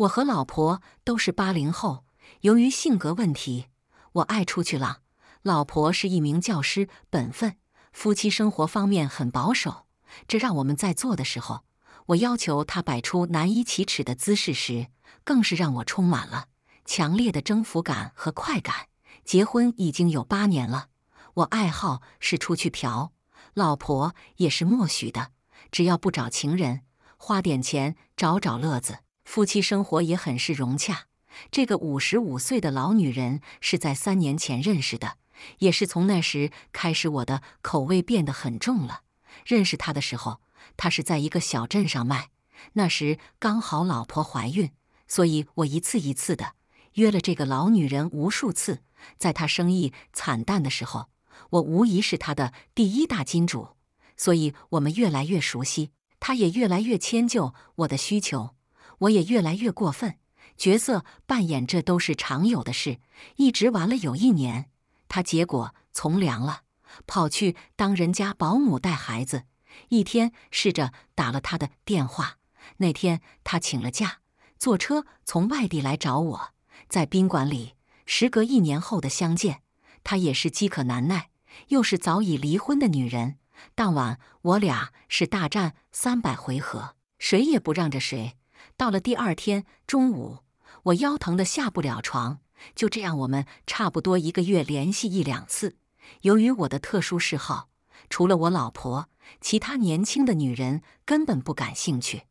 我和老婆都是八零后，由于性格问题，我爱出去浪，老婆是一名教师，本分。夫妻生活方面很保守，这让我们在做的时候，我要求她摆出难以启齿的姿势时，更是让我充满了强烈的征服感和快感。结婚已经有八年了，我爱好是出去嫖，老婆也是默许的，只要不找情人，花点钱找找乐子。夫妻生活也很是融洽。这个五十五岁的老女人是在三年前认识的，也是从那时开始，我的口味变得很重了。认识她的时候，她是在一个小镇上卖，那时刚好老婆怀孕，所以我一次一次的约了这个老女人无数次。在她生意惨淡的时候，我无疑是她的第一大金主，所以我们越来越熟悉，她也越来越迁就我的需求。我也越来越过分，角色扮演这都是常有的事。一直玩了有一年，他结果从良了，跑去当人家保姆带孩子。一天试着打了他的电话，那天他请了假，坐车从外地来找我，在宾馆里，时隔一年后的相见，他也是饥渴难耐，又是早已离婚的女人。当晚我俩是大战三百回合，谁也不让着谁。到了第二天中午，我腰疼得下不了床。就这样，我们差不多一个月联系一两次。由于我的特殊嗜好，除了我老婆，其他年轻的女人根本不感兴趣，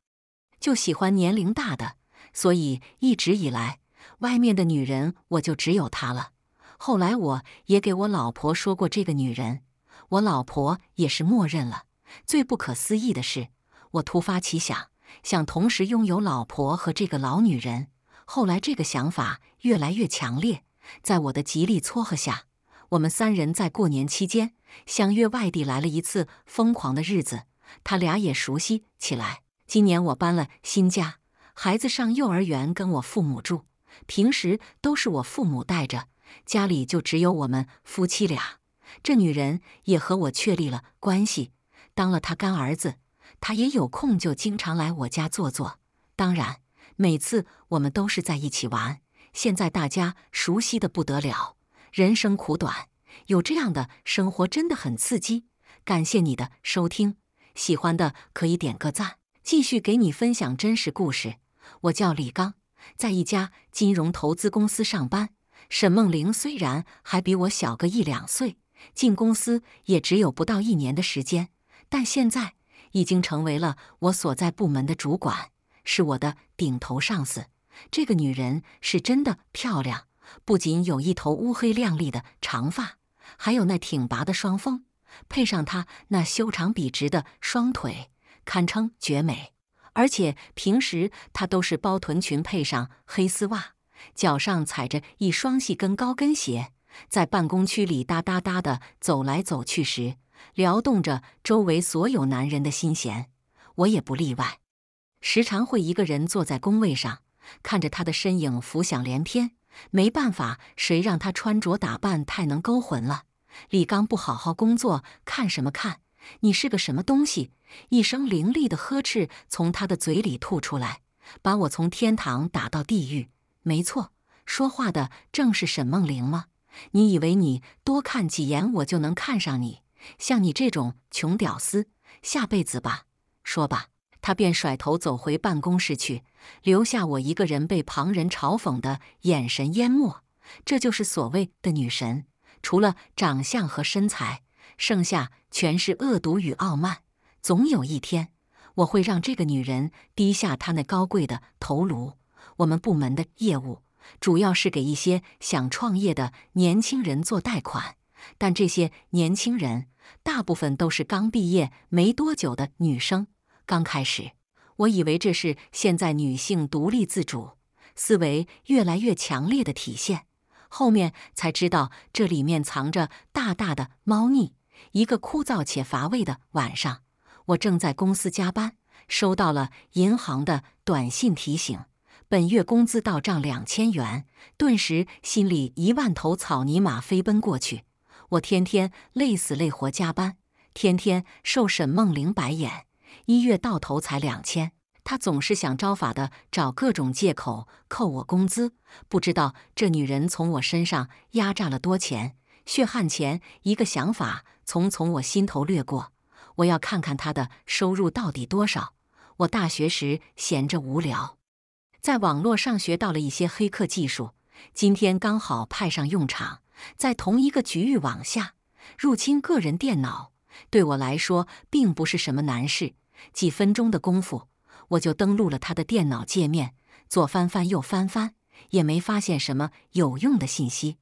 就喜欢年龄大的。所以一直以来，外面的女人我就只有她了。后来我也给我老婆说过这个女人，我老婆也是默认了。最不可思议的是，我突发奇想。想同时拥有老婆和这个老女人，后来这个想法越来越强烈。在我的极力撮合下，我们三人在过年期间相约外地来了一次疯狂的日子，他俩也熟悉起来。今年我搬了新家，孩子上幼儿园，跟我父母住，平时都是我父母带着，家里就只有我们夫妻俩。这女人也和我确立了关系，当了他干儿子。他也有空就经常来我家坐坐，当然每次我们都是在一起玩。现在大家熟悉的不得了，人生苦短，有这样的生活真的很刺激。感谢你的收听，喜欢的可以点个赞，继续给你分享真实故事。我叫李刚，在一家金融投资公司上班。沈梦玲虽然还比我小个一两岁，进公司也只有不到一年的时间，但现在。已经成为了我所在部门的主管，是我的顶头上司。这个女人是真的漂亮，不仅有一头乌黑亮丽的长发，还有那挺拔的双峰，配上她那修长笔直的双腿，堪称绝美。而且平时她都是包臀裙配上黑丝袜，脚上踩着一双细跟高跟鞋，在办公区里哒哒哒地走来走去时。撩动着周围所有男人的心弦，我也不例外。时常会一个人坐在工位上，看着他的身影，浮想联翩。没办法，谁让他穿着打扮太能勾魂了？李刚不好好工作，看什么看？你是个什么东西？一声凌厉的呵斥从他的嘴里吐出来，把我从天堂打到地狱。没错，说话的正是沈梦玲吗？你以为你多看几眼我就能看上你？像你这种穷屌丝，下辈子吧。说吧，他便甩头走回办公室去，留下我一个人被旁人嘲讽的眼神淹没。这就是所谓的女神，除了长相和身材，剩下全是恶毒与傲慢。总有一天，我会让这个女人低下她那高贵的头颅。我们部门的业务主要是给一些想创业的年轻人做贷款。但这些年轻人大部分都是刚毕业没多久的女生。刚开始，我以为这是现在女性独立自主、思维越来越强烈的体现。后面才知道这里面藏着大大的猫腻。一个枯燥且乏味的晚上，我正在公司加班，收到了银行的短信提醒：本月工资到账两千元。顿时，心里一万头草泥马飞奔过去。我天天累死累活加班，天天受沈梦玲白眼，一月到头才两千。她总是想招法的找各种借口扣我工资，不知道这女人从我身上压榨了多钱，血汗钱。一个想法从从我心头掠过，我要看看她的收入到底多少。我大学时闲着无聊，在网络上学到了一些黑客技术，今天刚好派上用场。在同一个局域网下入侵个人电脑，对我来说并不是什么难事。几分钟的功夫，我就登录了他的电脑界面，左翻翻，右翻翻，也没发现什么有用的信息。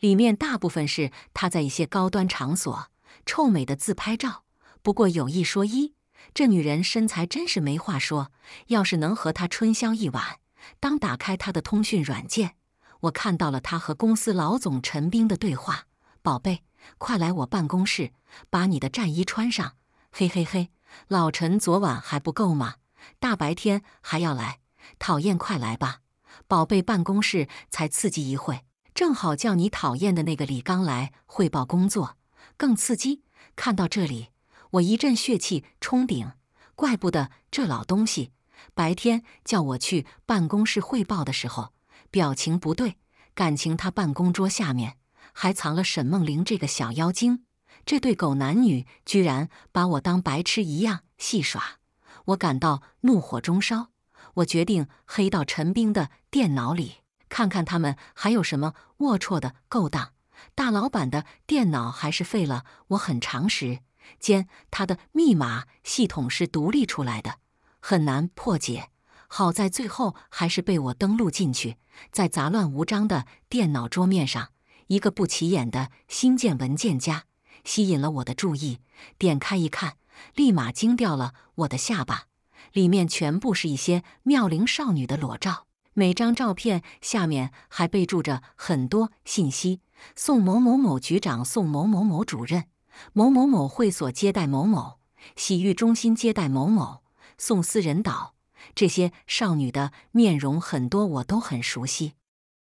里面大部分是他在一些高端场所臭美的自拍照。不过有一说一，这女人身材真是没话说。要是能和她春宵一晚，当打开她的通讯软件。我看到了他和公司老总陈兵的对话。宝贝，快来我办公室，把你的战衣穿上。嘿嘿嘿，老陈昨晚还不够吗？大白天还要来，讨厌，快来吧，宝贝。办公室才刺激一会，正好叫你讨厌的那个李刚来汇报工作，更刺激。看到这里，我一阵血气冲顶，怪不得这老东西白天叫我去办公室汇报的时候。表情不对，感情他办公桌下面还藏了沈梦玲这个小妖精，这对狗男女居然把我当白痴一样戏耍，我感到怒火中烧。我决定黑到陈冰的电脑里，看看他们还有什么龌龊的勾当。大老板的电脑还是废了，我很长时间，他的密码系统是独立出来的，很难破解。好在最后还是被我登录进去，在杂乱无章的电脑桌面上，一个不起眼的新建文件夹吸引了我的注意。点开一看，立马惊掉了我的下巴，里面全部是一些妙龄少女的裸照，每张照片下面还备注着很多信息：送某某某局长，送某某某主任，某某某会所接待某某，洗浴中心接待某某，送私人岛。这些少女的面容很多，我都很熟悉，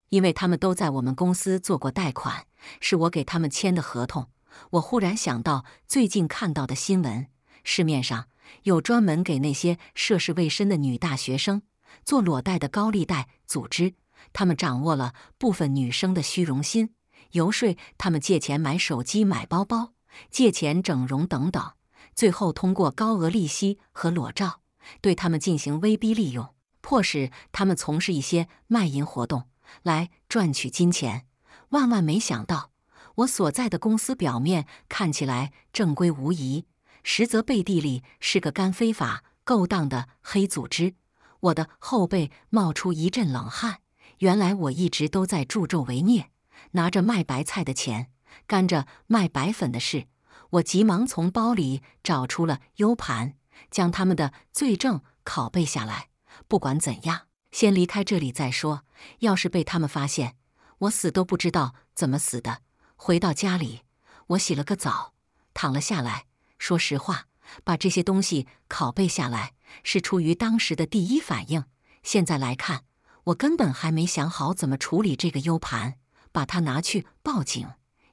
因为她们都在我们公司做过贷款，是我给他们签的合同。我忽然想到最近看到的新闻，市面上有专门给那些涉世未深的女大学生做裸贷的高利贷组织，他们掌握了部分女生的虚荣心，游说他们借钱买手机、买包包、借钱整容等等，最后通过高额利息和裸照。对他们进行威逼利诱，迫使他们从事一些卖淫活动来赚取金钱。万万没想到，我所在的公司表面看起来正规无疑，实则背地里是个干非法勾当的黑组织。我的后背冒出一阵冷汗，原来我一直都在助纣为虐，拿着卖白菜的钱干着卖白粉的事。我急忙从包里找出了 U 盘。将他们的罪证拷贝下来，不管怎样，先离开这里再说。要是被他们发现，我死都不知道怎么死的。回到家里，我洗了个澡，躺了下来。说实话，把这些东西拷贝下来是出于当时的第一反应。现在来看，我根本还没想好怎么处理这个 U 盘，把它拿去报警。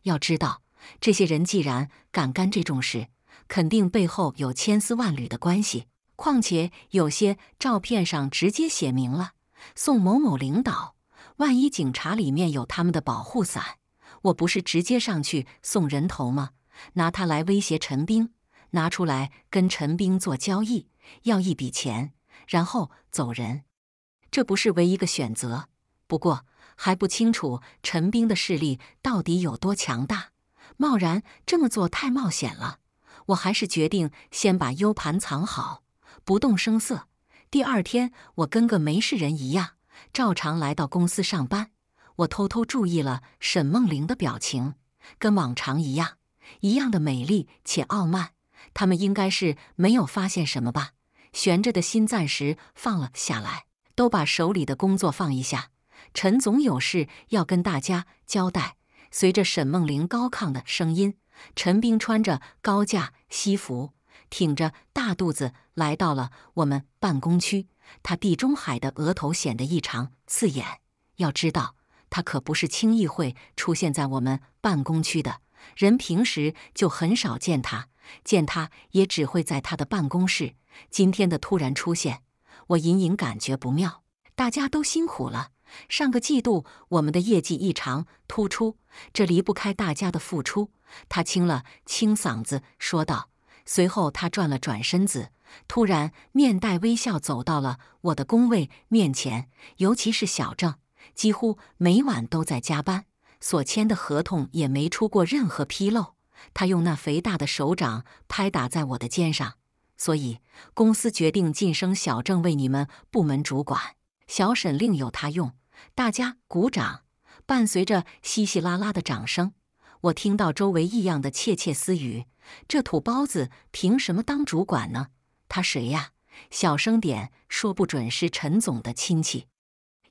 要知道，这些人既然敢干这种事。肯定背后有千丝万缕的关系，况且有些照片上直接写明了“宋某某领导”。万一警察里面有他们的保护伞，我不是直接上去送人头吗？拿他来威胁陈兵，拿出来跟陈兵做交易，要一笔钱，然后走人。这不是唯一一个选择。不过还不清楚陈兵的势力到底有多强大，贸然这么做太冒险了。我还是决定先把 U 盘藏好，不动声色。第二天，我跟个没事人一样，照常来到公司上班。我偷偷注意了沈梦玲的表情，跟往常一样，一样的美丽且傲慢。他们应该是没有发现什么吧？悬着的心暂时放了下来。都把手里的工作放一下，陈总有事要跟大家交代。随着沈梦玲高亢的声音。陈兵穿着高架西服，挺着大肚子来到了我们办公区。他地中海的额头显得异常刺眼。要知道，他可不是轻易会出现在我们办公区的人，平时就很少见他，见他也只会在他的办公室。今天的突然出现，我隐隐感觉不妙。大家都辛苦了。上个季度我们的业绩异常突出，这离不开大家的付出。他清了清嗓子，说道。随后他转了转身子，突然面带微笑走到了我的工位面前。尤其是小郑，几乎每晚都在加班，所签的合同也没出过任何纰漏。他用那肥大的手掌拍打在我的肩上。所以公司决定晋升小郑为你们部门主管。小沈另有他用，大家鼓掌，伴随着稀稀拉拉的掌声，我听到周围异样的窃窃私语：“这土包子凭什么当主管呢？他谁呀？小声点，说不准是陈总的亲戚，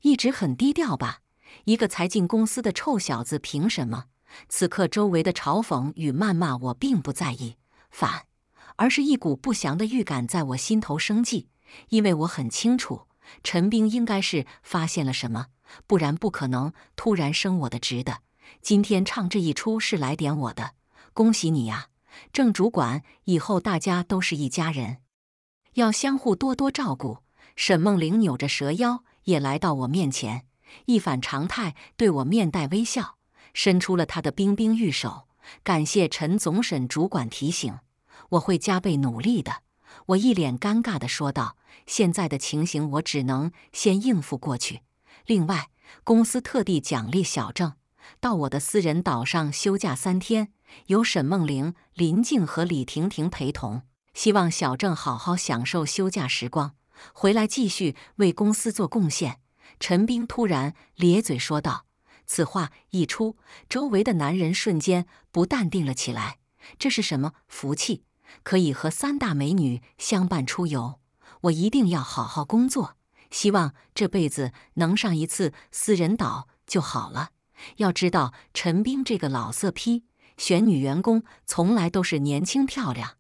一直很低调吧？一个才进公司的臭小子凭什么？”此刻周围的嘲讽与谩骂，我并不在意，反而是一股不祥的预感在我心头生起，因为我很清楚。陈兵应该是发现了什么，不然不可能突然升我的职的。今天唱这一出是来点我的，恭喜你呀，郑主管！以后大家都是一家人，要相互多多照顾。沈梦玲扭着蛇腰也来到我面前，一反常态对我面带微笑，伸出了她的冰冰玉手，感谢陈总、沈主管提醒，我会加倍努力的。我一脸尴尬的说道：“现在的情形，我只能先应付过去。另外，公司特地奖励小郑到我的私人岛上休假三天，由沈梦玲、林静和李婷婷陪同，希望小郑好好享受休假时光，回来继续为公司做贡献。”陈斌突然咧嘴说道。此话一出，周围的男人瞬间不淡定了起来。这是什么福气？可以和三大美女相伴出游，我一定要好好工作。希望这辈子能上一次私人岛就好了。要知道，陈冰这个老色批选女员工从来都是年轻漂亮，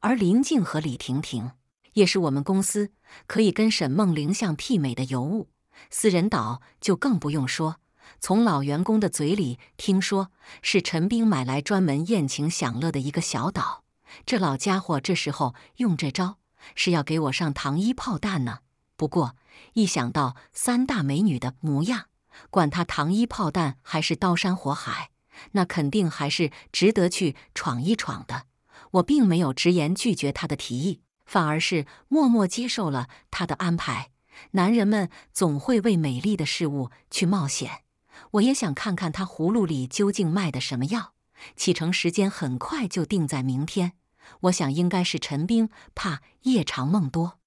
而林静和李婷婷也是我们公司可以跟沈梦玲相媲美的尤物。私人岛就更不用说，从老员工的嘴里听说，是陈冰买来专门宴请享乐的一个小岛。这老家伙这时候用这招，是要给我上糖衣炮弹呢。不过一想到三大美女的模样，管他糖衣炮弹还是刀山火海，那肯定还是值得去闯一闯的。我并没有直言拒绝他的提议，反而是默默接受了他的安排。男人们总会为美丽的事物去冒险，我也想看看他葫芦里究竟卖的什么药。启程时间很快就定在明天，我想应该是陈兵怕夜长梦多，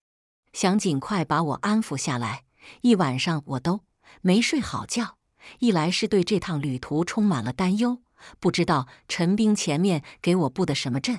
想尽快把我安抚下来。一晚上我都没睡好觉，一来是对这趟旅途充满了担忧，不知道陈兵前面给我布的什么阵；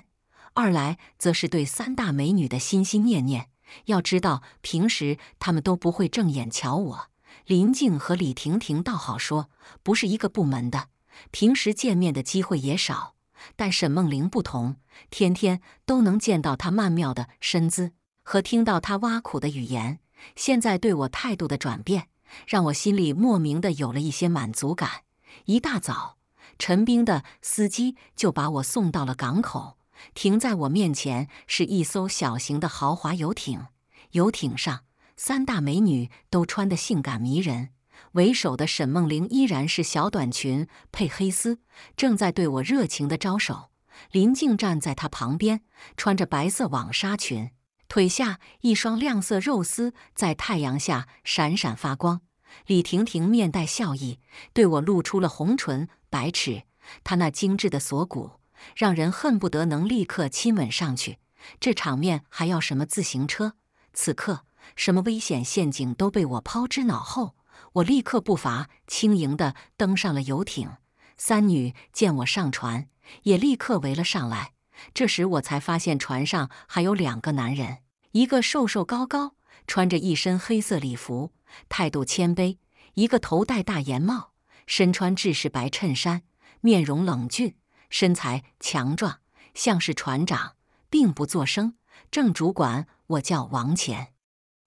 二来则是对三大美女的心心念念。要知道平时他们都不会正眼瞧我，林静和李婷婷倒好说，不是一个部门的。平时见面的机会也少，但沈梦玲不同，天天都能见到她曼妙的身姿和听到她挖苦的语言。现在对我态度的转变，让我心里莫名的有了一些满足感。一大早，陈兵的司机就把我送到了港口，停在我面前是一艘小型的豪华游艇。游艇上三大美女都穿得性感迷人。为首的沈梦玲依然是小短裙配黑丝，正在对我热情地招手。林静站在她旁边，穿着白色网纱裙，腿下一双亮色肉丝在太阳下闪闪发光。李婷婷面带笑意，对我露出了红唇白齿。她那精致的锁骨，让人恨不得能立刻亲吻上去。这场面还要什么自行车？此刻，什么危险陷阱都被我抛之脑后。我立刻步伐轻盈地登上了游艇，三女见我上船，也立刻围了上来。这时我才发现船上还有两个男人，一个瘦瘦高高，穿着一身黑色礼服，态度谦卑；一个头戴大檐帽，身穿制式白衬衫，面容冷峻，身材强壮，像是船长，并不作声。正主管，我叫王乾，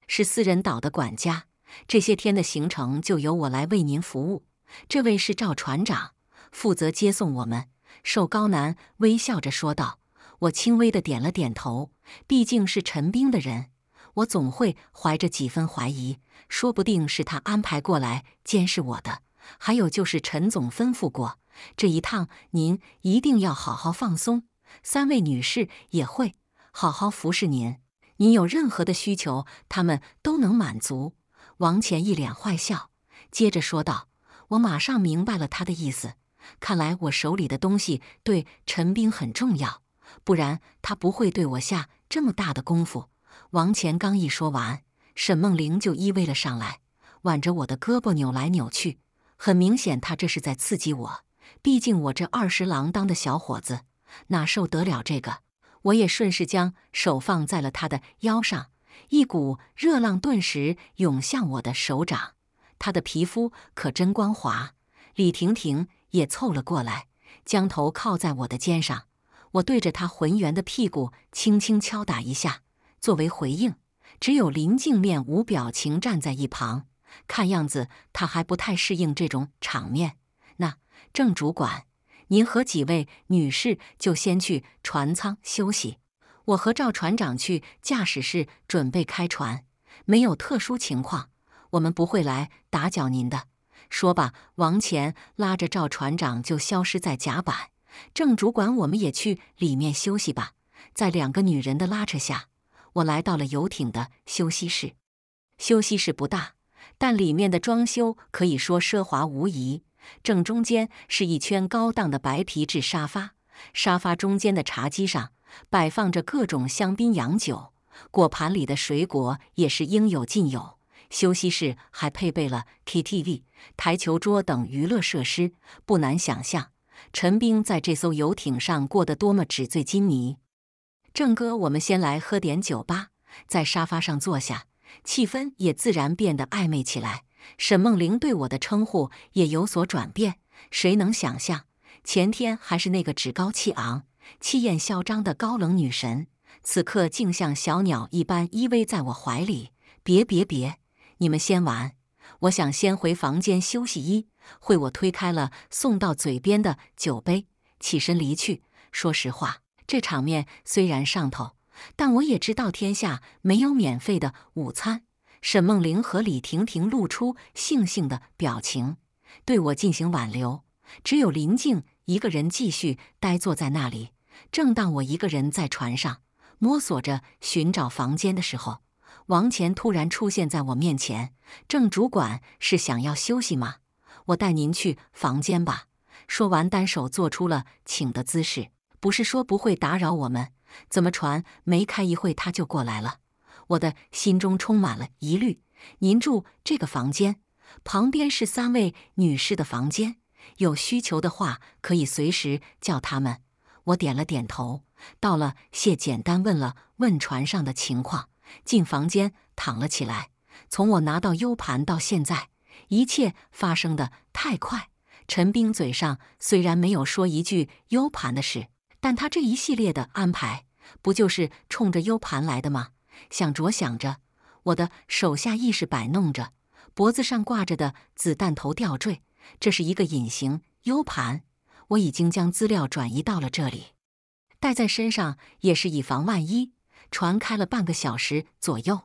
是私人岛的管家。这些天的行程就由我来为您服务。这位是赵船长，负责接送我们。瘦高男微笑着说道。我轻微的点了点头。毕竟是陈兵的人，我总会怀着几分怀疑。说不定是他安排过来监视我的。还有就是陈总吩咐过，这一趟您一定要好好放松。三位女士也会好好服侍您。您有任何的需求，他们都能满足。王乾一脸坏笑，接着说道：“我马上明白了他的意思。看来我手里的东西对陈兵很重要，不然他不会对我下这么大的功夫。”王乾刚一说完，沈梦玲就依偎了上来，挽着我的胳膊扭来扭去。很明显，他这是在刺激我。毕竟我这二十郎当的小伙子，哪受得了这个？我也顺势将手放在了他的腰上。一股热浪顿时涌向我的手掌，她的皮肤可真光滑。李婷婷也凑了过来，将头靠在我的肩上。我对着她浑圆的屁股轻轻敲打一下作为回应。只有林静面无表情站在一旁，看样子她还不太适应这种场面。那郑主管，您和几位女士就先去船舱休息。我和赵船长去驾驶室准备开船，没有特殊情况，我们不会来打搅您的。说吧，王前拉着赵船长就消失在甲板。郑主管，我们也去里面休息吧。在两个女人的拉扯下，我来到了游艇的休息室。休息室不大，但里面的装修可以说奢华无疑。正中间是一圈高档的白皮质沙发，沙发中间的茶几上。摆放着各种香槟、洋酒，果盘里的水果也是应有尽有。休息室还配备了 KTV、台球桌等娱乐设施。不难想象，陈冰在这艘游艇上过得多么纸醉金迷。郑哥，我们先来喝点酒吧，在沙发上坐下，气氛也自然变得暧昧起来。沈梦玲对我的称呼也有所转变。谁能想象，前天还是那个趾高气昂？气焰嚣张的高冷女神，此刻竟像小鸟一般依偎在我怀里。别别别，你们先玩，我想先回房间休息一会。我推开了送到嘴边的酒杯，起身离去。说实话，这场面虽然上头，但我也知道天下没有免费的午餐。沈梦玲和李婷婷露出悻悻的表情，对我进行挽留。只有林静一个人继续呆坐在那里。正当我一个人在船上摸索着寻找房间的时候，王乾突然出现在我面前。郑主管是想要休息吗？我带您去房间吧。说完，单手做出了请的姿势。不是说不会打扰我们？怎么船没开一会他就过来了？我的心中充满了疑虑。您住这个房间，旁边是三位女士的房间，有需求的话可以随时叫他们。我点了点头，到了谢，简单问了问船上的情况，进房间躺了起来。从我拿到 U 盘到现在，一切发生的太快。陈冰嘴上虽然没有说一句 U 盘的事，但他这一系列的安排，不就是冲着 U 盘来的吗？想着想着，我的手下意识摆弄着脖子上挂着的子弹头吊坠，这是一个隐形 U 盘。我已经将资料转移到了这里，带在身上也是以防万一。船开了半个小时左右，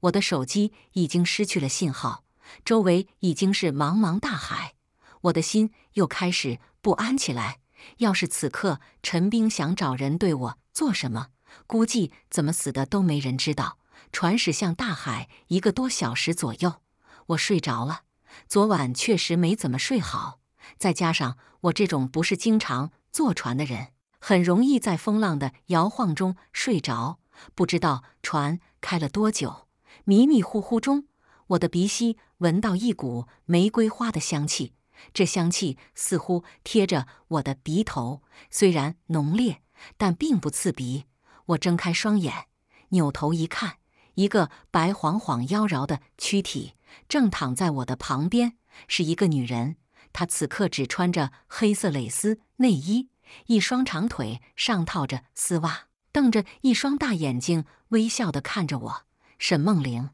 我的手机已经失去了信号，周围已经是茫茫大海，我的心又开始不安起来。要是此刻陈冰想找人对我做什么，估计怎么死的都没人知道。船驶向大海一个多小时左右，我睡着了。昨晚确实没怎么睡好。再加上我这种不是经常坐船的人，很容易在风浪的摇晃中睡着，不知道船开了多久。迷迷糊糊中，我的鼻息闻到一股玫瑰花的香气，这香气似乎贴着我的鼻头，虽然浓烈，但并不刺鼻。我睁开双眼，扭头一看，一个白晃晃妖娆的躯体正躺在我的旁边，是一个女人。她此刻只穿着黑色蕾丝内衣，一双长腿上套着丝袜，瞪着一双大眼睛，微笑的看着我。沈梦玲，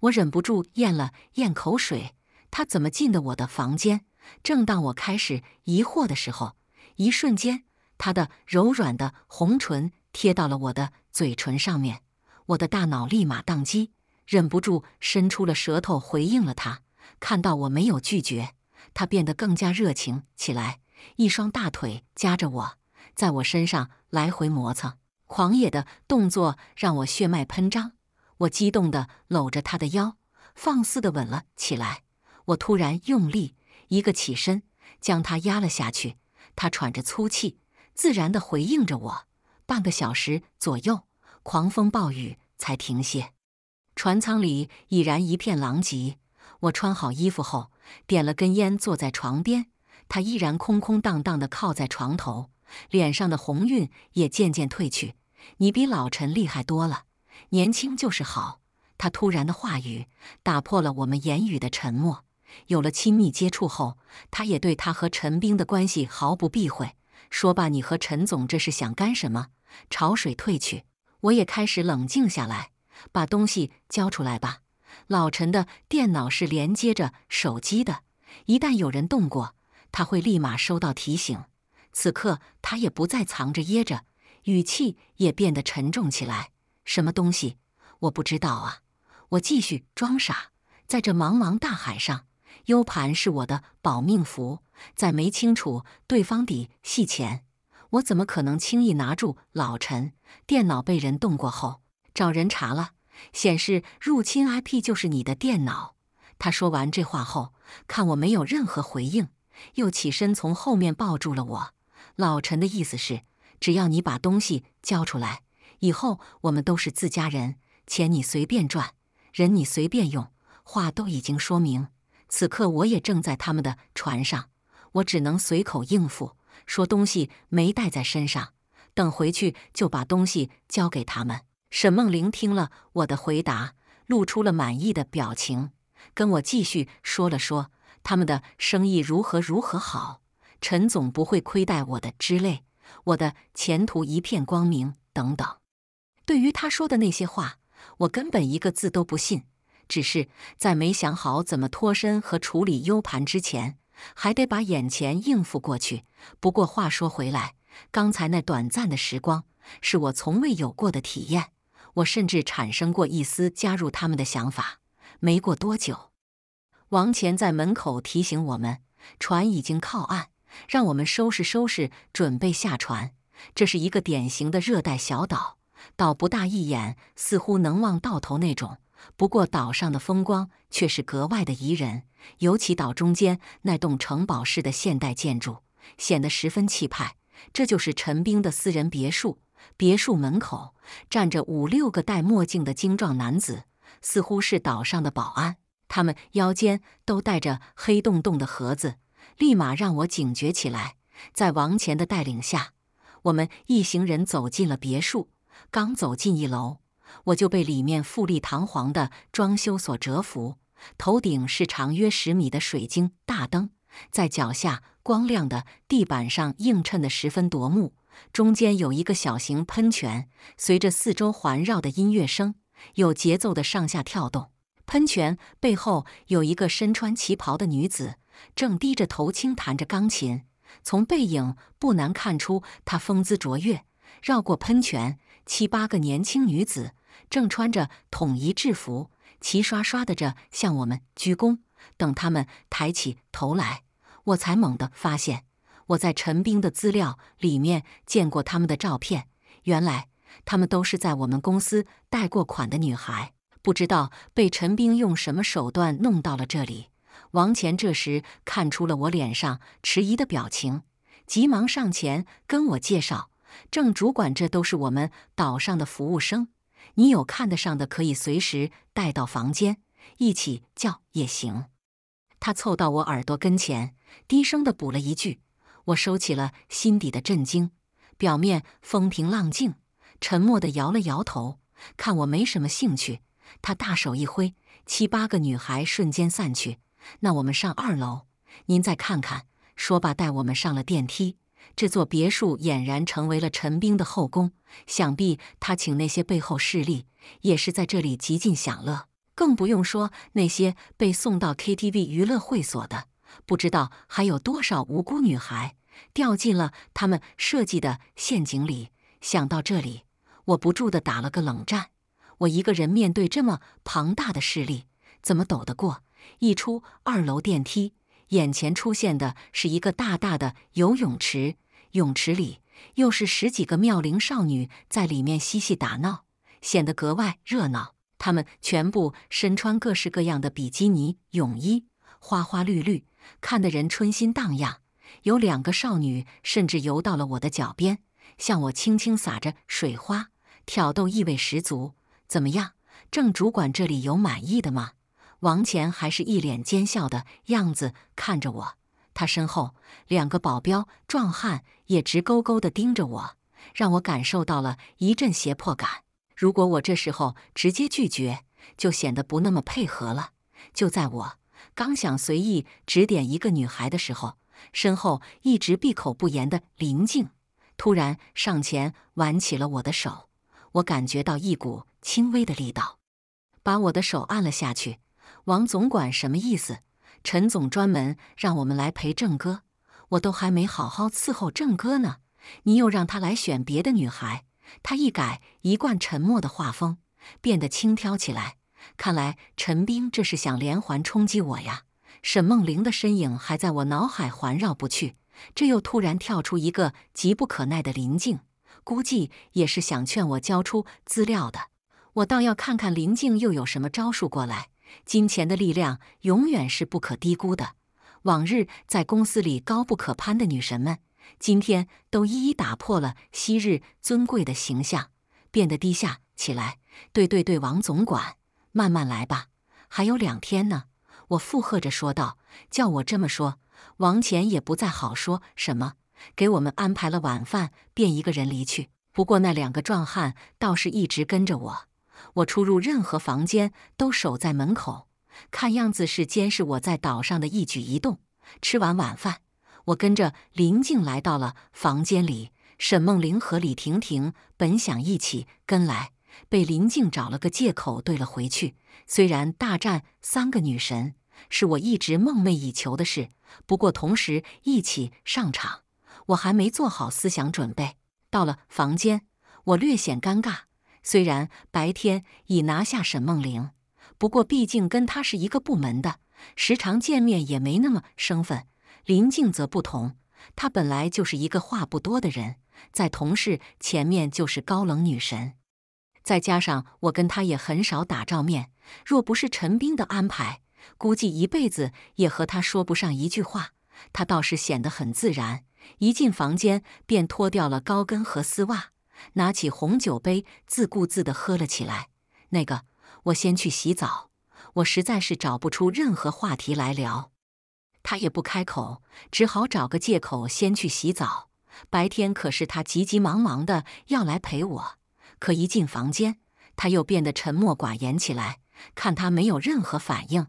我忍不住咽了咽口水。她怎么进的我的房间？正当我开始疑惑的时候，一瞬间，她的柔软的红唇贴到了我的嘴唇上面，我的大脑立马宕机，忍不住伸出了舌头回应了她。看到我没有拒绝。他变得更加热情起来，一双大腿夹着我，在我身上来回磨蹭，狂野的动作让我血脉喷张。我激动地搂着他的腰，放肆地吻了起来。我突然用力一个起身，将他压了下去。他喘着粗气，自然地回应着我。半个小时左右，狂风暴雨才停歇，船舱里已然一片狼藉。我穿好衣服后。点了根烟，坐在床边，他依然空空荡荡地靠在床头，脸上的红晕也渐渐褪去。你比老陈厉害多了，年轻就是好。他突然的话语打破了我们言语的沉默。有了亲密接触后，他也对他和陈冰的关系毫不避讳。说吧，你和陈总这是想干什么？潮水退去，我也开始冷静下来，把东西交出来吧。老陈的电脑是连接着手机的，一旦有人动过，他会立马收到提醒。此刻他也不再藏着掖着，语气也变得沉重起来。什么东西？我不知道啊！我继续装傻。在这茫茫大海上，U 盘是我的保命符，在没清楚对方底细前，我怎么可能轻易拿住？老陈，电脑被人动过后，找人查了。显示入侵 IP 就是你的电脑。他说完这话后，看我没有任何回应，又起身从后面抱住了我。老陈的意思是，只要你把东西交出来，以后我们都是自家人，钱你随便赚，人你随便用。话都已经说明，此刻我也正在他们的船上，我只能随口应付，说东西没带在身上，等回去就把东西交给他们。沈梦玲听了我的回答，露出了满意的表情，跟我继续说了说他们的生意如何如何好，陈总不会亏待我的之类，我的前途一片光明等等。对于他说的那些话，我根本一个字都不信。只是在没想好怎么脱身和处理 U 盘之前，还得把眼前应付过去。不过话说回来，刚才那短暂的时光是我从未有过的体验。我甚至产生过一丝加入他们的想法。没过多久，王乾在门口提醒我们：“船已经靠岸，让我们收拾收拾，准备下船。”这是一个典型的热带小岛，岛不大一眼，似乎能望到头那种。不过岛上的风光却是格外的宜人，尤其岛中间那栋城堡式的现代建筑，显得十分气派。这就是陈冰的私人别墅。别墅门口站着五六个戴墨镜的精壮男子，似乎是岛上的保安。他们腰间都带着黑洞洞的盒子，立马让我警觉起来。在王乾的带领下，我们一行人走进了别墅。刚走进一楼，我就被里面富丽堂皇的装修所折服。头顶是长约十米的水晶大灯，在脚下光亮的地板上映衬得十分夺目。中间有一个小型喷泉，随着四周环绕的音乐声，有节奏的上下跳动。喷泉背后有一个身穿旗袍的女子，正低着头轻弹着钢琴。从背影不难看出，她风姿卓越。绕过喷泉，七八个年轻女子正穿着统一制服，齐刷刷的着向我们鞠躬。等他们抬起头来，我才猛地发现。我在陈兵的资料里面见过他们的照片，原来他们都是在我们公司贷过款的女孩，不知道被陈兵用什么手段弄到了这里。王乾这时看出了我脸上迟疑的表情，急忙上前跟我介绍：“郑主管，这都是我们岛上的服务生，你有看得上的可以随时带到房间一起叫也行。”他凑到我耳朵跟前，低声的补了一句。我收起了心底的震惊，表面风平浪静，沉默的摇了摇头。看我没什么兴趣，他大手一挥，七八个女孩瞬间散去。那我们上二楼，您再看看。说罢，带我们上了电梯。这座别墅俨然成为了陈冰的后宫，想必他请那些背后势力也是在这里极尽享乐，更不用说那些被送到 KTV 娱乐会所的。不知道还有多少无辜女孩掉进了他们设计的陷阱里。想到这里，我不住地打了个冷战。我一个人面对这么庞大的势力，怎么抖得过？一出二楼电梯，眼前出现的是一个大大的游泳池，泳池里又是十几个妙龄少女在里面嬉戏打闹，显得格外热闹。她们全部身穿各式各样的比基尼泳衣，花花绿绿。看得人春心荡漾，有两个少女甚至游到了我的脚边，向我轻轻撒着水花，挑逗意味十足。怎么样，郑主管这里有满意的吗？王乾还是一脸奸笑的样子看着我，他身后两个保镖壮汉也直勾勾地盯着我，让我感受到了一阵胁迫感。如果我这时候直接拒绝，就显得不那么配合了。就在我……刚想随意指点一个女孩的时候，身后一直闭口不言的林静突然上前挽起了我的手，我感觉到一股轻微的力道，把我的手按了下去。王总管什么意思？陈总专门让我们来陪郑哥，我都还没好好伺候郑哥呢，你又让他来选别的女孩？他一改一贯沉默的画风，变得轻佻起来。看来陈冰这是想连环冲击我呀！沈梦玲的身影还在我脑海环绕不去，这又突然跳出一个急不可耐的林静，估计也是想劝我交出资料的。我倒要看看林静又有什么招数过来。金钱的力量永远是不可低估的。往日在公司里高不可攀的女神们，今天都一一打破了昔日尊贵的形象，变得低下起来。对对对，王总管。慢慢来吧，还有两天呢。我附和着说道：“叫我这么说，王乾也不再好说什么。”给我们安排了晚饭，便一个人离去。不过那两个壮汉倒是一直跟着我，我出入任何房间都守在门口，看样子是监视我在岛上的一举一动。吃完晚饭，我跟着林静来到了房间里。沈梦玲和李婷婷本想一起跟来。被林静找了个借口怼了回去。虽然大战三个女神是我一直梦寐以求的事，不过同时一起上场，我还没做好思想准备。到了房间，我略显尴尬。虽然白天已拿下沈梦玲，不过毕竟跟她是一个部门的，时常见面也没那么生分。林静则不同，她本来就是一个话不多的人，在同事前面就是高冷女神。再加上我跟他也很少打照面，若不是陈斌的安排，估计一辈子也和他说不上一句话。他倒是显得很自然，一进房间便脱掉了高跟和丝袜，拿起红酒杯自顾自地喝了起来。那个，我先去洗澡，我实在是找不出任何话题来聊。他也不开口，只好找个借口先去洗澡。白天可是他急急忙忙的要来陪我。可一进房间，他又变得沉默寡言起来。看他没有任何反应，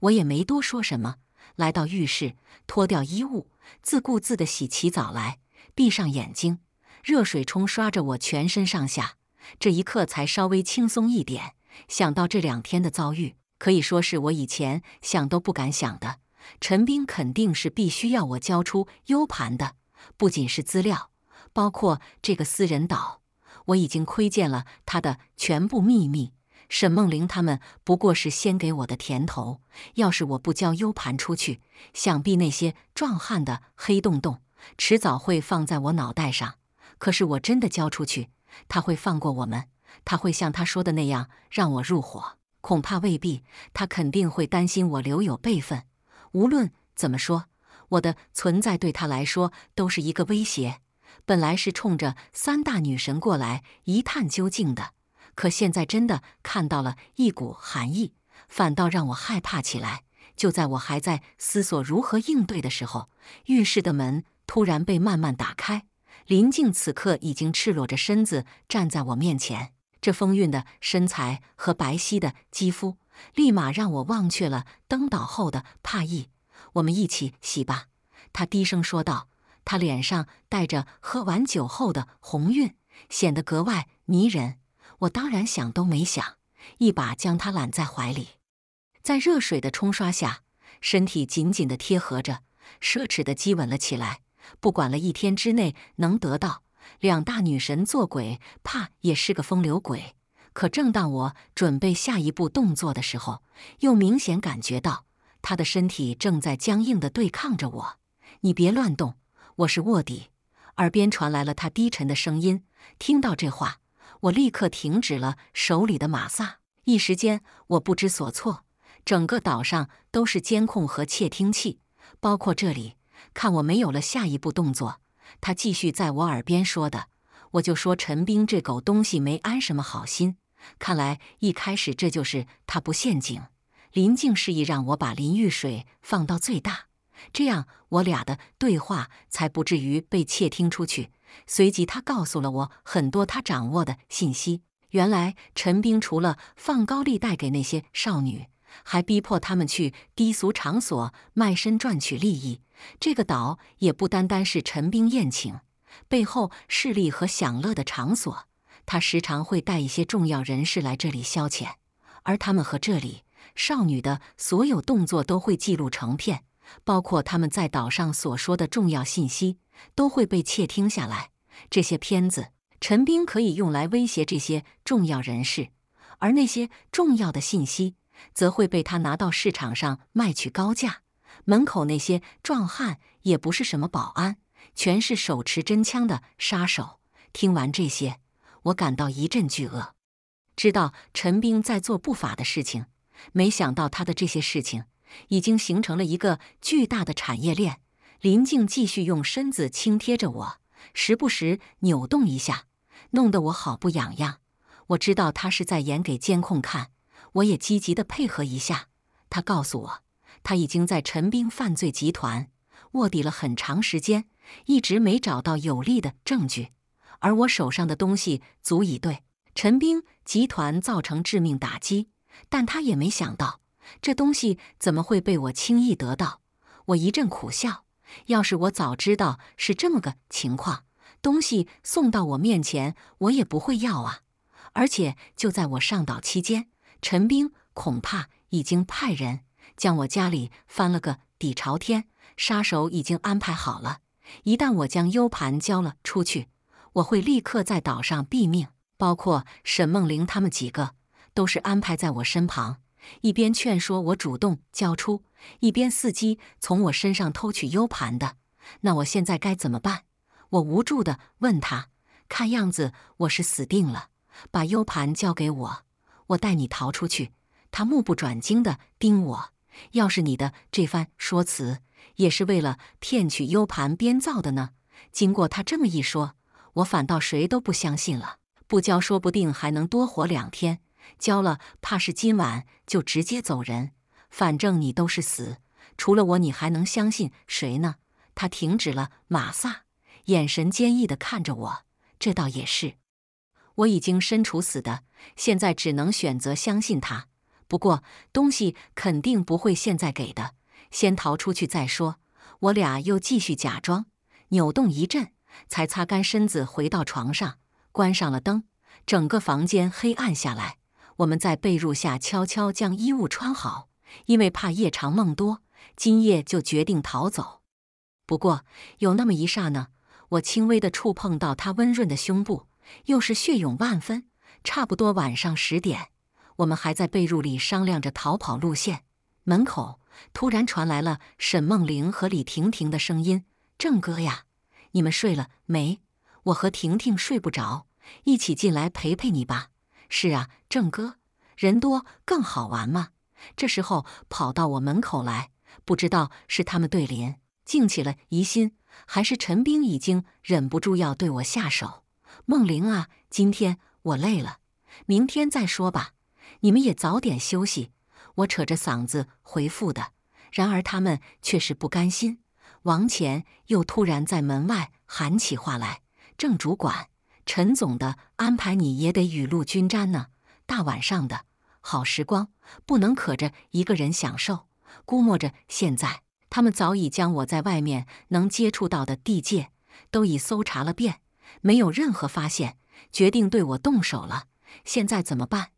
我也没多说什么。来到浴室，脱掉衣物，自顾自地洗起澡来，闭上眼睛，热水冲刷着我全身上下。这一刻才稍微轻松一点。想到这两天的遭遇，可以说是我以前想都不敢想的。陈斌肯定是必须要我交出 U 盘的，不仅是资料，包括这个私人岛。我已经窥见了他的全部秘密。沈梦玲他们不过是先给我的甜头。要是我不交 U 盘出去，想必那些壮汉的黑洞洞迟早会放在我脑袋上。可是我真的交出去，他会放过我们？他会像他说的那样让我入伙？恐怕未必。他肯定会担心我留有备份。无论怎么说，我的存在对他来说都是一个威胁。本来是冲着三大女神过来一探究竟的，可现在真的看到了一股寒意，反倒让我害怕起来。就在我还在思索如何应对的时候，浴室的门突然被慢慢打开，林静此刻已经赤裸着身子站在我面前。这丰韵的身材和白皙的肌肤，立马让我忘却了登岛后的怕意。我们一起洗吧，她低声说道。她脸上带着喝完酒后的红晕，显得格外迷人。我当然想都没想，一把将她揽在怀里，在热水的冲刷下，身体紧紧地贴合着，奢侈的激吻了起来。不管了一天之内能得到两大女神做鬼，怕也是个风流鬼。可正当我准备下一步动作的时候，又明显感觉到她的身体正在僵硬地对抗着我。你别乱动。我是卧底，耳边传来了他低沉的声音。听到这话，我立刻停止了手里的马萨。一时间，我不知所措。整个岛上都是监控和窃听器，包括这里。看我没有了下一步动作，他继续在我耳边说的。我就说陈兵这狗东西没安什么好心。看来一开始这就是他不陷阱。林静示意让我把淋浴水放到最大。这样，我俩的对话才不至于被窃听出去。随即，他告诉了我很多他掌握的信息。原来，陈兵除了放高利贷给那些少女，还逼迫他们去低俗场所卖身赚取利益。这个岛也不单单是陈兵宴请、背后势力和享乐的场所，他时常会带一些重要人士来这里消遣，而他们和这里少女的所有动作都会记录成片。包括他们在岛上所说的重要信息，都会被窃听下来。这些片子，陈兵可以用来威胁这些重要人士，而那些重要的信息，则会被他拿到市场上卖取高价。门口那些壮汉也不是什么保安，全是手持真枪的杀手。听完这些，我感到一阵巨恶，知道陈兵在做不法的事情，没想到他的这些事情。已经形成了一个巨大的产业链。林静继续用身子轻贴着我，时不时扭动一下，弄得我好不痒痒。我知道他是在演给监控看，我也积极的配合一下。他告诉我，他已经在陈兵犯罪集团卧底了很长时间，一直没找到有力的证据，而我手上的东西足以对陈兵集团造成致命打击，但他也没想到。这东西怎么会被我轻易得到？我一阵苦笑。要是我早知道是这么个情况，东西送到我面前，我也不会要啊。而且，就在我上岛期间，陈兵恐怕已经派人将我家里翻了个底朝天。杀手已经安排好了，一旦我将 U 盘交了出去，我会立刻在岛上毙命。包括沈梦玲他们几个，都是安排在我身旁。一边劝说我主动交出，一边伺机从我身上偷取 U 盘的。那我现在该怎么办？我无助地问他。看样子我是死定了。把 U 盘交给我，我带你逃出去。他目不转睛地盯我。要是你的这番说辞也是为了骗取 U 盘编造的呢？经过他这么一说，我反倒谁都不相信了。不交，说不定还能多活两天。交了，怕是今晚就直接走人。反正你都是死，除了我，你还能相信谁呢？他停止了，马萨眼神坚毅地看着我。这倒也是，我已经身处死的，现在只能选择相信他。不过东西肯定不会现在给的，先逃出去再说。我俩又继续假装，扭动一阵，才擦干身子回到床上，关上了灯，整个房间黑暗下来。我们在被褥下悄悄将衣物穿好，因为怕夜长梦多，今夜就决定逃走。不过有那么一刹那，我轻微的触碰到他温润的胸部，又是血涌万分。差不多晚上十点，我们还在被褥里商量着逃跑路线。门口突然传来了沈梦玲和李婷婷的声音：“郑哥呀，你们睡了没？我和婷婷睡不着，一起进来陪陪你吧。”是啊，郑哥，人多更好玩嘛。这时候跑到我门口来，不知道是他们对联静起了疑心，还是陈兵已经忍不住要对我下手。梦玲啊，今天我累了，明天再说吧。你们也早点休息。我扯着嗓子回复的，然而他们却是不甘心。王乾又突然在门外喊起话来：“郑主管。”陈总的安排你也得雨露均沾呢。大晚上的好时光不能可着一个人享受。估摸着现在他们早已将我在外面能接触到的地界都已搜查了遍，没有任何发现，决定对我动手了。现在怎么办？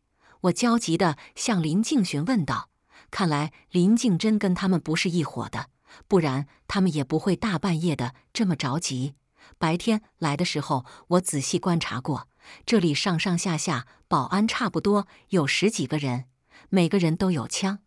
我焦急地向林静询问道。看来林静真跟他们不是一伙的，不然他们也不会大半夜的这么着急。白天来的时候，我仔细观察过，这里上上下下保安差不多有十几个人，每个人都有枪。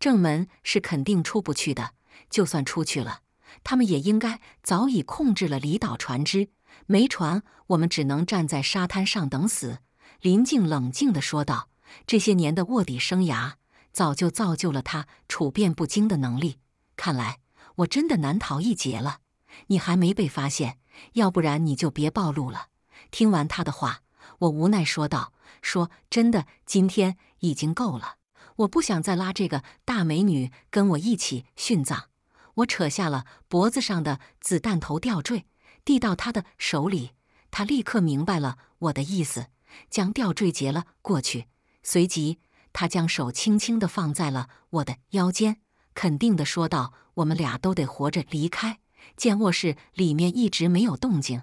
正门是肯定出不去的，就算出去了，他们也应该早已控制了离岛船只。没船，我们只能站在沙滩上等死。”林静冷静地说道。这些年的卧底生涯，早就造就了他处变不惊的能力。看来我真的难逃一劫了。你还没被发现，要不然你就别暴露了。听完他的话，我无奈说道：“说真的，今天已经够了，我不想再拉这个大美女跟我一起殉葬。”我扯下了脖子上的子弹头吊坠，递到他的手里。他立刻明白了我的意思，将吊坠结了过去。随即，他将手轻轻地放在了我的腰间，肯定地说道：“我们俩都得活着离开。”见卧室里面一直没有动静，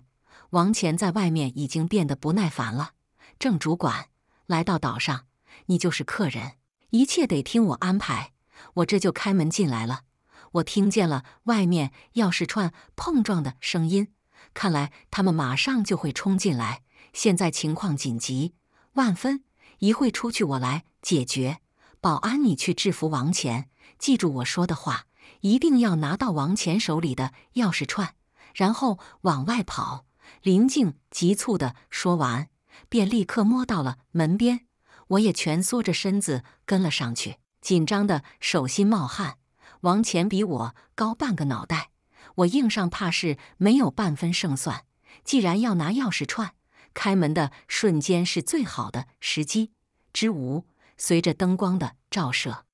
王乾在外面已经变得不耐烦了。郑主管来到岛上，你就是客人，一切得听我安排。我这就开门进来了。我听见了外面钥匙串碰撞的声音，看来他们马上就会冲进来。现在情况紧急万分，一会出去我来解决。保安，你去制服王乾，记住我说的话。一定要拿到王乾手里的钥匙串，然后往外跑。林静急促地说完，便立刻摸到了门边。我也蜷缩着身子跟了上去，紧张的手心冒汗。王乾比我高半个脑袋，我硬上怕是没有半分胜算。既然要拿钥匙串开门的瞬间是最好的时机。之无随着灯光的照射，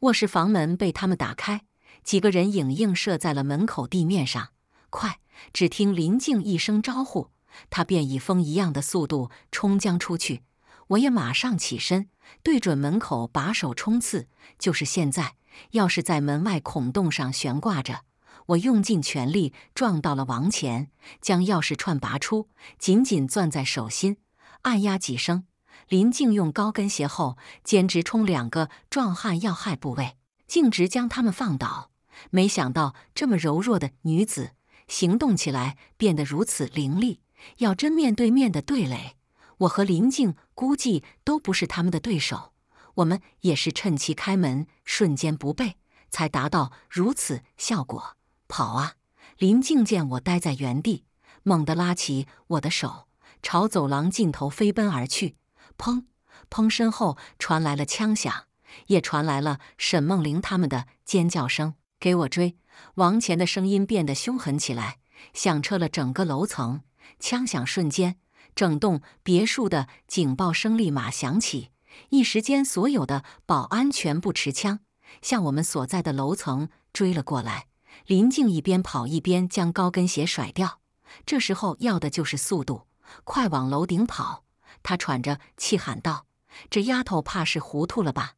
卧室房门被他们打开。几个人影映射在了门口地面上。快！只听林静一声招呼，他便以风一样的速度冲将出去。我也马上起身，对准门口把手冲刺。就是现在！钥匙在门外孔洞上悬挂着，我用尽全力撞到了王前，将钥匙串拔出，紧紧攥在手心，按压几声。林静用高跟鞋后，尖直冲两个壮汉要害部位，径直将他们放倒。没想到这么柔弱的女子，行动起来变得如此凌厉。要真面对面的对垒，我和林静估计都不是他们的对手。我们也是趁其开门瞬间不备，才达到如此效果。跑啊！林静见我待在原地，猛地拉起我的手，朝走廊尽头飞奔而去。砰砰，身后传来了枪响，也传来了沈梦玲他们的尖叫声。给我追！王乾的声音变得凶狠起来，响彻了整个楼层。枪响瞬间，整栋别墅的警报声立马响起。一时间，所有的保安全部持枪向我们所在的楼层追了过来。林静一边跑一边将高跟鞋甩掉。这时候要的就是速度，快往楼顶跑！他喘着气喊道：“这丫头怕是糊涂了吧？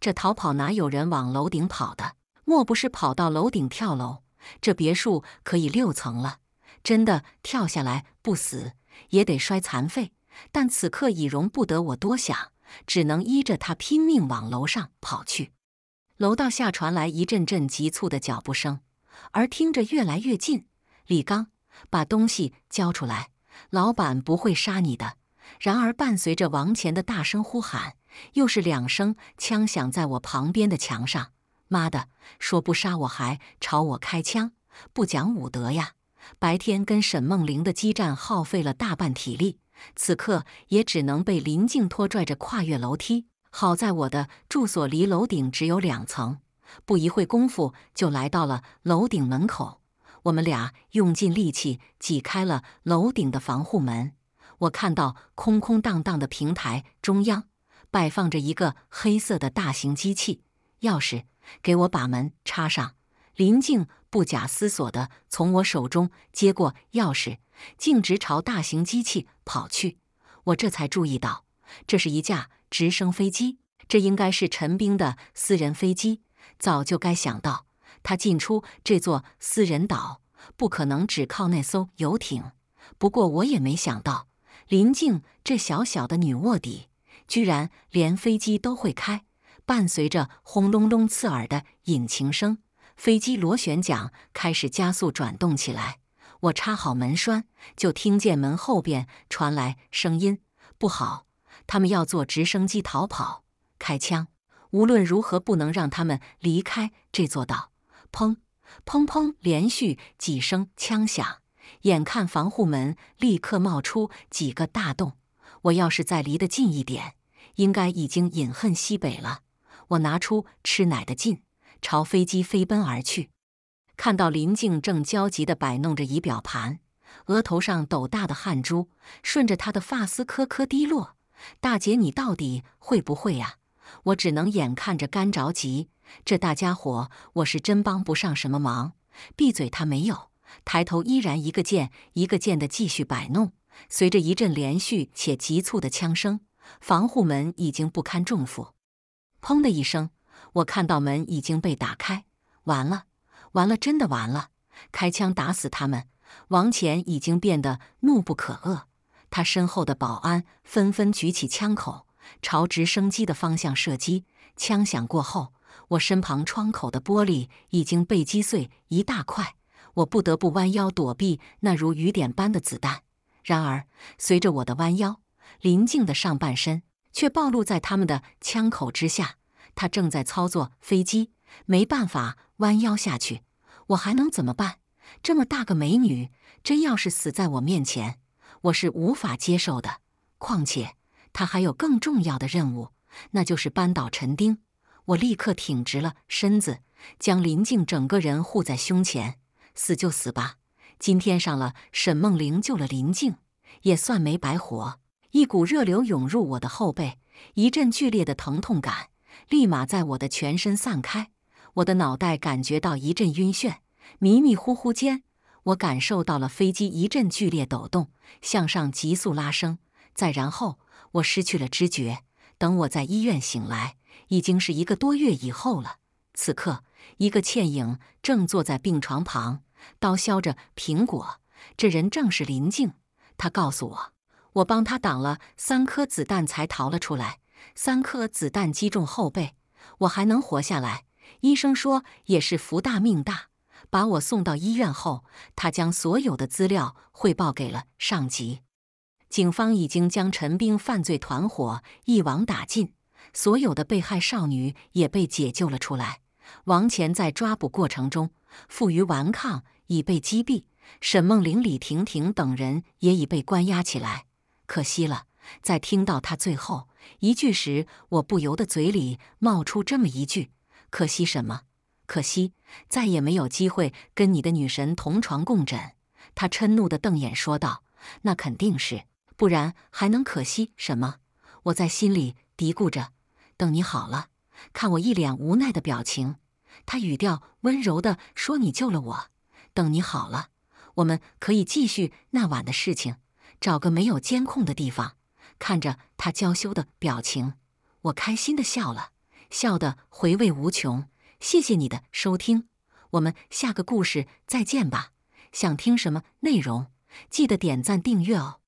这逃跑哪有人往楼顶跑的？”莫不是跑到楼顶跳楼？这别墅可以六层了，真的跳下来不死也得摔残废。但此刻已容不得我多想，只能依着他拼命往楼上跑去。楼道下传来一阵阵急促的脚步声，而听着越来越近。李刚，把东西交出来，老板不会杀你的。然而伴随着王乾的大声呼喊，又是两声枪响在我旁边的墙上。妈的，说不杀我还朝我开枪，不讲武德呀！白天跟沈梦玲的激战耗费了大半体力，此刻也只能被林静拖拽着跨越楼梯。好在我的住所离楼顶只有两层，不一会功夫就来到了楼顶门口。我们俩用尽力气挤开了楼顶的防护门，我看到空空荡荡的平台中央摆放着一个黑色的大型机器，钥匙。给我把门插上！林静不假思索地从我手中接过钥匙，径直朝大型机器跑去。我这才注意到，这是一架直升飞机，这应该是陈兵的私人飞机。早就该想到，他进出这座私人岛不可能只靠那艘游艇。不过我也没想到，林静这小小的女卧底，居然连飞机都会开。伴随着轰隆隆刺耳的引擎声，飞机螺旋桨开始加速转动起来。我插好门栓，就听见门后边传来声音：“不好，他们要坐直升机逃跑！”开枪，无论如何不能让他们离开这座岛。砰砰砰，连续几声枪响，眼看防护门立刻冒出几个大洞。我要是再离得近一点，应该已经饮恨西北了。我拿出吃奶的劲，朝飞机飞奔而去。看到林静正焦急地摆弄着仪表盘，额头上斗大的汗珠顺着他的发丝颗颗滴落。大姐，你到底会不会呀？我只能眼看着干着急。这大家伙，我是真帮不上什么忙。闭嘴！他没有抬头，依然一个键一个键地继续摆弄。随着一阵连续且急促的枪声，防护门已经不堪重负。砰的一声，我看到门已经被打开。完了，完了，真的完了！开枪打死他们！王乾已经变得怒不可遏，他身后的保安纷纷举起枪口，朝直升机的方向射击。枪响过后，我身旁窗口的玻璃已经被击碎一大块，我不得不弯腰躲避那如雨点般的子弹。然而，随着我的弯腰，林静的上半身。却暴露在他们的枪口之下。他正在操作飞机，没办法弯腰下去。我还能怎么办？这么大个美女，真要是死在我面前，我是无法接受的。况且她还有更重要的任务，那就是扳倒陈丁。我立刻挺直了身子，将林静整个人护在胸前。死就死吧，今天上了沈梦玲，救了林静，也算没白活。一股热流涌入我的后背，一阵剧烈的疼痛感立马在我的全身散开。我的脑袋感觉到一阵晕眩，迷迷糊糊间，我感受到了飞机一阵剧烈抖动，向上急速拉升。再然后，我失去了知觉。等我在医院醒来，已经是一个多月以后了。此刻，一个倩影正坐在病床旁，刀削着苹果。这人正是林静。她告诉我。我帮他挡了三颗子弹才逃了出来，三颗子弹击中后背，我还能活下来。医生说也是福大命大。把我送到医院后，他将所有的资料汇报给了上级。警方已经将陈兵犯罪团伙一网打尽，所有的被害少女也被解救了出来。王乾在抓捕过程中负隅顽抗，已被击毙。沈梦玲、李婷婷等人也已被关押起来。可惜了，在听到他最后一句时，我不由得嘴里冒出这么一句：“可惜什么？可惜再也没有机会跟你的女神同床共枕。”他嗔怒的瞪眼说道：“那肯定是，不然还能可惜什么？”我在心里嘀咕着：“等你好了。”看我一脸无奈的表情，他语调温柔的说：“你救了我，等你好了，我们可以继续那晚的事情。”找个没有监控的地方，看着他娇羞的表情，我开心的笑了，笑的回味无穷。谢谢你的收听，我们下个故事再见吧。想听什么内容，记得点赞订阅哦。